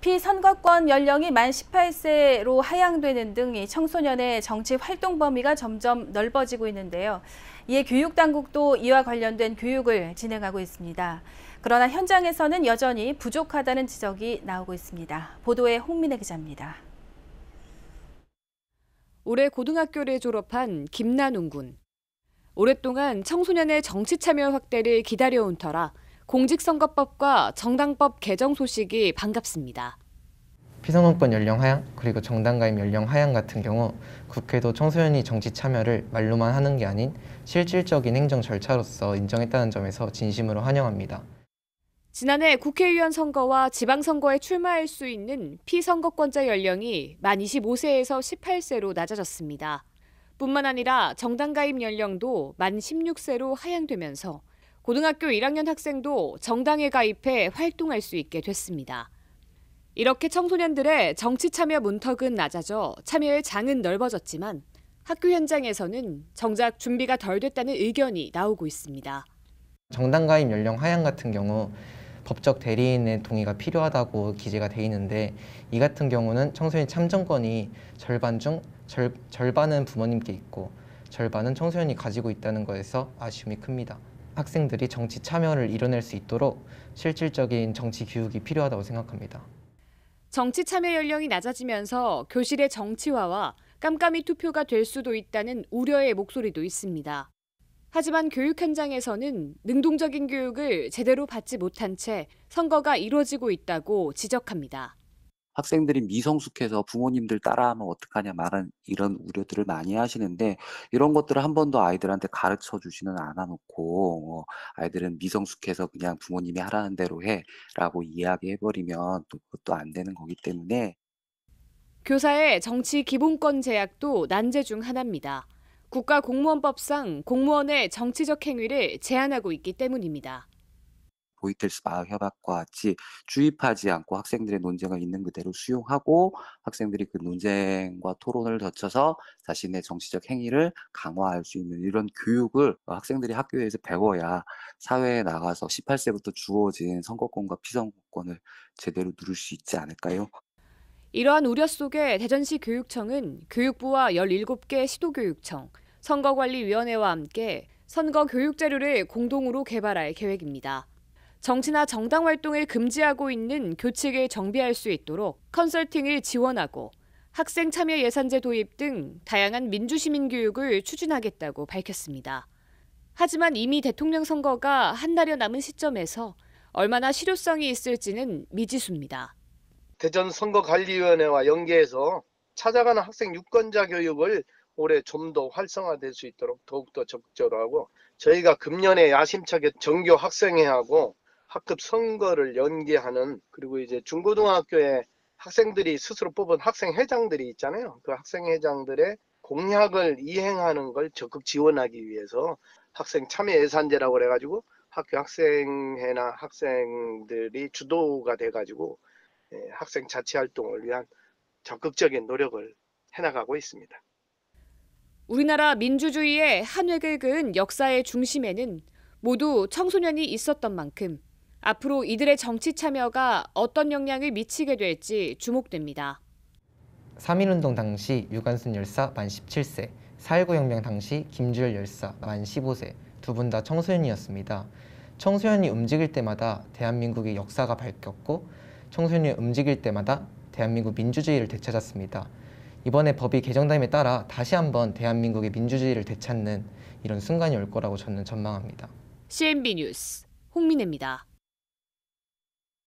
피선거권 연령이 만 18세로 하향되는 등 청소년의 정치 활동 범위가 점점 넓어지고 있는데요. 이에 교육당국도 이와 관련된 교육을 진행하고 있습니다. 그러나 현장에서는 여전히 부족하다는 지적이 나오고 있습니다. 보도에 홍민혜 기자입니다. 올해 고등학교를 졸업한 김나웅군 오랫동안 청소년의 정치 참여 확대를 기다려온 터라 공직선거법과 정당법 개정 소식이 반갑습니다. 피선거권 연령 하향 그리고 정당 가입 연령 하향 같은 경우 국회도 청소년이 정치 참여를 말로만 하는 게 아닌 실질적인 행정 절차로서 인정했다는 점에서 진심으로 환영합니다. 지난해 국회의원 선거와 지방선거에 출마할 수 있는 피선거권자 연령이 만 25세에서 18세로 낮아졌습니다. 뿐만 아니라 정당 가입 연령도 만 16세로 하향되면서 고등학교 1학년 학생도 정당에 가입해 활동할 수 있게 됐습니다. 이렇게 청소년들의 정치 참여 문턱은 낮아져 참여의 장은 넓어졌지만 학교 현장에서는 정작 준비가 덜 됐다는 의견이 나오고 있습니다. 정당 가입 연령 하향 같은 경우 법적 대리인의 동의가 필요하다고 기재가 돼 있는데 이 같은 경우는 청소년 참정권이 절반 중 절, 절반은 부모님께 있고 절반은 청소년이 가지고 있다는 거에서 아쉬움이 큽니다. 학생들이 정치 참여를 이뤄낼 수 있도록 실질적인 정치 교육이 필요하다고 생각합니다. 정치 참여 연령이 낮아지면서 교실의 정치화와 깜깜이 투표가 될 수도 있다는 우려의 목소리도 있습니다. 하지만 교육 현장에서는 능동적인 교육을 제대로 받지 못한 채 선거가 이뤄지고 있다고 지적합니다. 학생들이 미성숙해서 부모님들 따라하면 어떡하냐 말은 이런 우려들을 많이 하시는데 이런 것들을 한 번도 아이들한테 가르쳐 주지는 않아 놓고 어, 아이들은 미성숙해서 그냥 부모님이 하라는 대로 해라고 이야기해 버리면 또 그것도 안 되는 거기 때문에 교사의 정치 기본권 제약도 난제 중 하나입니다. 국가공무원법상 공무원의 정치적 행위를 제한하고 있기 때문입니다. 보이틀스 마을 협약과 같이 주입하지 않고 학생들의 논쟁을 있는 그대로 수용하고 학생들이 그 논쟁과 토론을 거쳐서 자신의 정치적 행위를 강화할 수 있는 이런 교육을 학생들이 학교에서 배워야 사회에 나가서 18세부터 주어진 선거권과 피선거권을 제대로 누릴 수 있지 않을까요? 이러한 우려 속에 대전시 교육청은 교육부와 17개 시도교육청, 선거관리위원회와 함께 선거 교육 자료를 공동으로 개발할 계획입니다. 정치나 정당 활동을 금지하고 있는 교칙을 정비할 수 있도록 컨설팅을 지원하고 학생 참여 예산제 도입 등 다양한 민주시민 교육을 추진하겠다고 밝혔습니다. 하지만 이미 대통령 선거가 한 달여 남은 시점에서 얼마나 실효성이 있을지는 미지수입니다. 대전 선거관리위원회와 연계해서 찾아가는 학생 유권자 교육을 올해 좀 더 활성화될 수 있도록 더욱더 적절하고 저희가 금년에 야심차게 전교 학생회하고 학급 선거를 연계하는 그리고 이제 중고등학교에 학생들이 스스로 뽑은 학생회장들이 있잖아요. 그 학생회장들의 공약을 이행하는 걸 적극 지원하기 위해서 학생 참여 예산제라고 그래가지고 학교 학생회나 학생들이 주도가 돼가지고 예, 학생 자치 활동을 위한 적극적인 노력을 해나가고 있습니다. 우리나라 민주주의의 한 획을 그은 역사의 중심에는 모두 청소년이 있었던 만큼 앞으로 이들의 정치 참여가 어떤 영향을 미치게 될지 주목됩니다. 3.1운동 당시 유관순 열사 만 17세, 4.19 혁명 당시 김주열 열사 만 15세 두 분 다 청소년이었습니다. 청소년이 움직일 때마다 대한민국의 역사가 밝혔고 청소년이 움직일 때마다 대한민국 민주주의를 되찾았습니다. 이번에 법이 개정됨에 따라 다시 한번 대한민국의 민주주의를 되찾는 이런 순간이 올 거라고 저는 전망합니다. CNB 뉴스 홍민혜입니다.